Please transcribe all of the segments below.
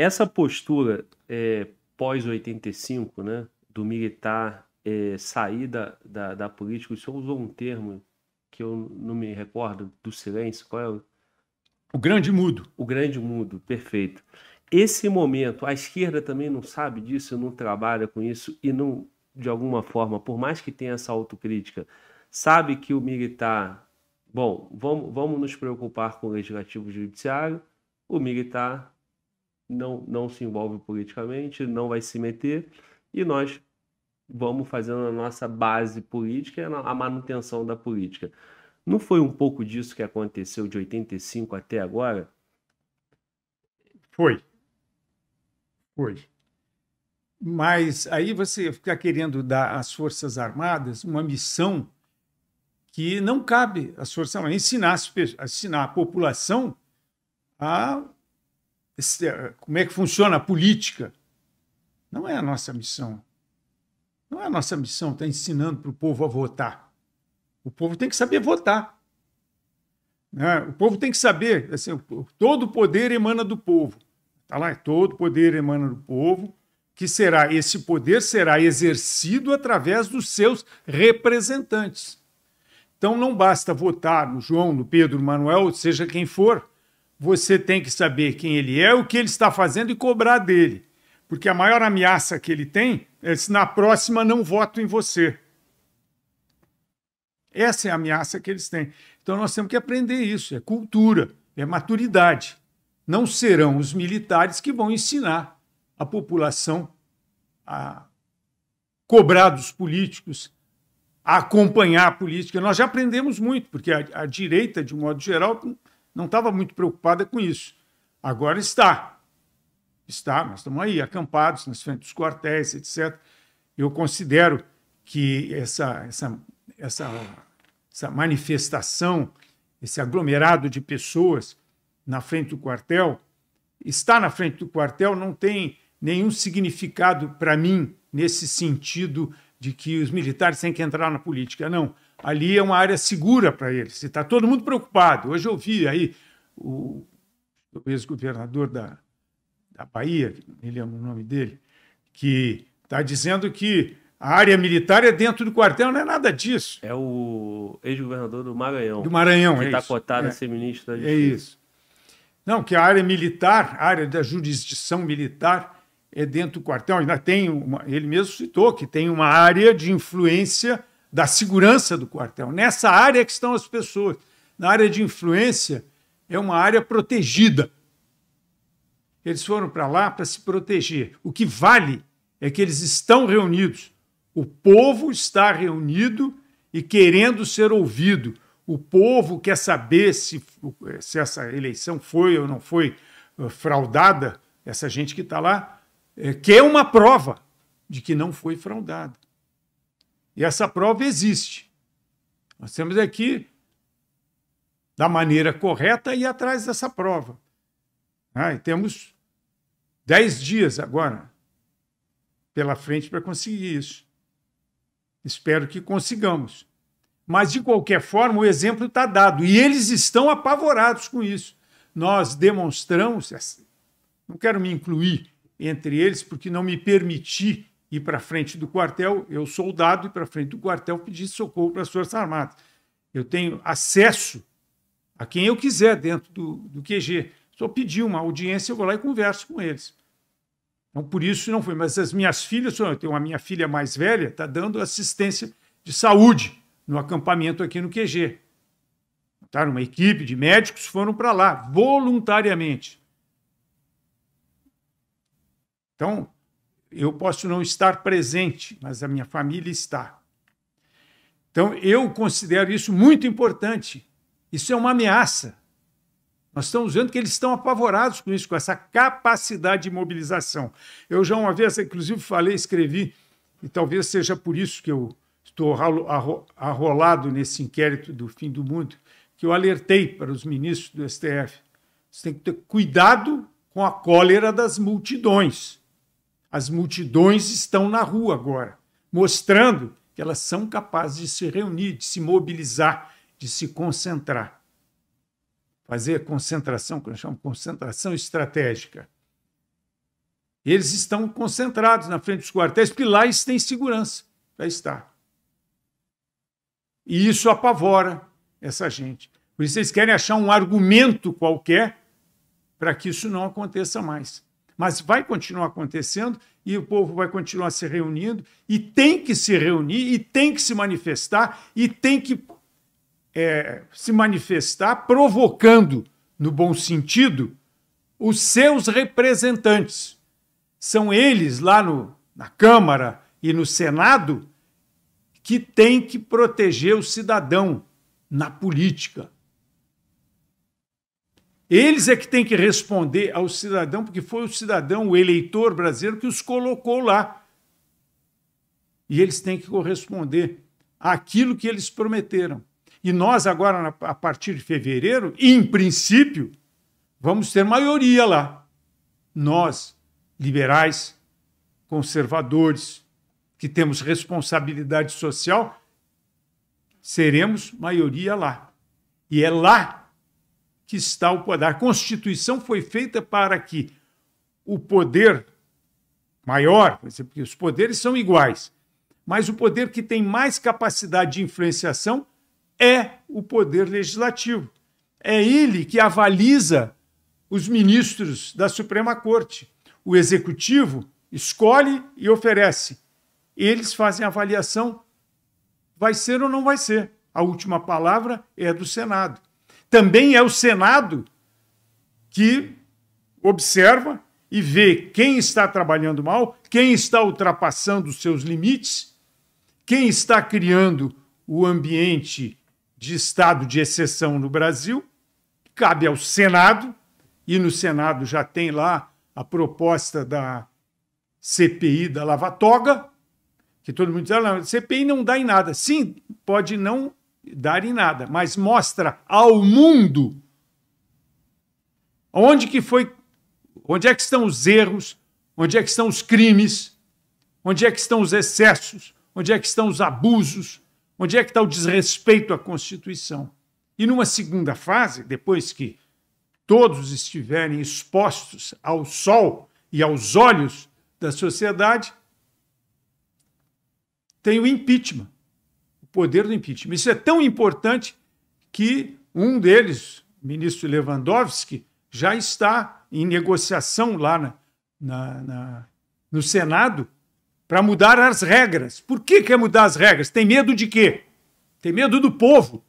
Essa postura é, pós-85, né, do militar tá, é, sair da, da, da, política, o senhor usou um termo que eu não me recordo, do silêncio, qual é? O, o grande mudo. O grande mudo, perfeito. Esse momento, a esquerda também não sabe disso, não trabalha com isso e não, de alguma forma, por mais que tenha essa autocrítica, sabe que o militar, tá, bom, vamos, vamos nos preocupar com o legislativo e judiciário, o militar não, não se envolve politicamente, não vai se meter, e nós vamos fazendo a nossa base política, a manutenção da política. Não foi um pouco disso que aconteceu de 85 até agora? Foi. Foi. Mas aí você fica querendo dar às Forças Armadas uma missão que não cabe às Forças Armadas, ensinar, ensinar a população a é, como é que funciona a política. Não é a nossa missão. Não é a nossa missão estar tá ensinando para o povo a votar. O povo tem que saber votar. Né? O povo tem que saber. Assim, todo poder emana do povo. Está lá, é todo poder emana do povo, que será, esse poder será exercido através dos seus representantes. Então não basta votar no João, no Pedro, no Manuel, seja quem for, você tem que saber quem ele é, o que ele está fazendo e cobrar dele. Porque a maior ameaça que ele tem é se na próxima não voto em você. Essa é a ameaça que eles têm. Então nós temos que aprender isso, é cultura, é maturidade. Não serão os militares que vão ensinar a população a cobrar dos políticos, a acompanhar a política. Nós já aprendemos muito, porque a, a direita, de um modo geral, não estava muito preocupada com isso. Agora está. Está, nós estamos aí, acampados nas frente dos quartéis, etc. Eu considero que essa, essa, essa, essa manifestação, esse aglomerado de pessoas na frente do quartel, está na frente do quartel não tem nenhum significado para mim nesse sentido de que os militares têm que entrar na política. Não ali é uma área segura para eles. está todo mundo preocupado. Hoje eu vi aí o, o ex-governador da, da Bahia, me lembro o nome dele, que está dizendo que a área militar é dentro do quartel, não é nada disso. É o ex-governador do Maranhão. Do Maranhão, que é está cotado é. a ser ministro da é Justiça. É isso. Não, que a área militar, a área da jurisdição militar, é dentro do quartel. Ainda tem, uma, ele mesmo citou, que tem uma área de influência da segurança do quartel. Nessa área que estão as pessoas. Na área de influência, é uma área protegida. Eles foram para lá para se proteger. O que vale é que eles estão reunidos. O povo está reunido e querendo ser ouvido. O povo quer saber se, se essa eleição foi ou não foi eh, fraudada. Essa gente que está lá é, quer uma prova de que não foi fraudada. E essa prova existe. Nós temos aqui da maneira correta e atrás dessa prova. Ah, e temos dez dias agora pela frente para conseguir isso. Espero que consigamos. Mas, de qualquer forma, o exemplo está dado. E eles estão apavorados com isso. Nós demonstramos, não quero me incluir entre eles, porque não me permiti ir para frente do quartel, eu soldado, ir para frente do quartel pedir socorro para as Forças Armadas. Eu tenho acesso a quem eu quiser dentro do, do QG. Só pedir uma audiência, eu vou lá e converso com eles. Então, por isso não foi. Mas as minhas filhas, eu tenho a minha filha mais velha, está dando assistência de saúde no acampamento aqui no QG. Tá, uma equipe de médicos foram para lá voluntariamente. Então, eu posso não estar presente, mas a minha família está. Então, eu considero isso muito importante. Isso é uma ameaça. Nós estamos vendo que eles estão apavorados com isso, com essa capacidade de mobilização. Eu já uma vez, inclusive, falei, escrevi, e talvez seja por isso que eu estou arrolado nesse inquérito do fim do mundo, que eu alertei para os ministros do STF. Você tem que ter cuidado com a cólera das multidões. As multidões estão na rua agora, mostrando que elas são capazes de se reunir, de se mobilizar, de se concentrar. Fazer concentração, que nós chamamos de concentração estratégica. Eles estão concentrados na frente dos quartéis, porque lá eles têm segurança. Lá está. E isso apavora essa gente. Por isso eles querem achar um argumento qualquer para que isso não aconteça mais mas vai continuar acontecendo e o povo vai continuar se reunindo e tem que se reunir e tem que se manifestar e tem que é, se manifestar provocando, no bom sentido, os seus representantes. São eles lá no, na Câmara e no Senado que têm que proteger o cidadão na política. Eles é que têm que responder ao cidadão, porque foi o cidadão, o eleitor brasileiro, que os colocou lá. E eles têm que corresponder àquilo que eles prometeram. E nós, agora, a partir de fevereiro, em princípio, vamos ter maioria lá. Nós, liberais, conservadores, que temos responsabilidade social, seremos maioria lá. E é lá que está o poder. A Constituição foi feita para que o poder maior, porque os poderes são iguais, mas o poder que tem mais capacidade de influenciação é o poder legislativo. É ele que avaliza os ministros da Suprema Corte. O executivo escolhe e oferece. Eles fazem a avaliação: vai ser ou não vai ser. A última palavra é do Senado. Também é o Senado que observa e vê quem está trabalhando mal, quem está ultrapassando os seus limites, quem está criando o ambiente de estado de exceção no Brasil. Cabe ao Senado, e no Senado já tem lá a proposta da CPI da Lava que todo mundo diz, ah, não, CPI não dá em nada. Sim, pode não dar em nada, mas mostra ao mundo onde que foi, onde é que estão os erros, onde é que estão os crimes, onde é que estão os excessos, onde é que estão os abusos, onde é que está o desrespeito à Constituição. E numa segunda fase, depois que todos estiverem expostos ao sol e aos olhos da sociedade, tem o impeachment poder do impeachment. Isso é tão importante que um deles, o ministro Lewandowski, já está em negociação lá na, na, na no Senado para mudar as regras. Por que quer mudar as regras? Tem medo de quê? Tem medo do povo.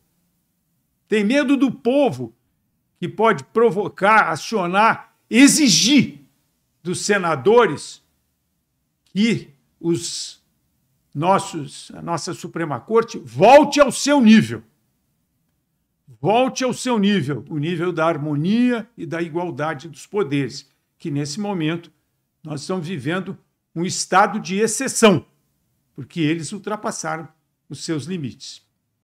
Tem medo do povo que pode provocar, acionar, exigir dos senadores que os nossos, a nossa Suprema Corte volte ao seu nível. Volte ao seu nível, o nível da harmonia e da igualdade dos poderes, que nesse momento nós estamos vivendo um estado de exceção, porque eles ultrapassaram os seus limites.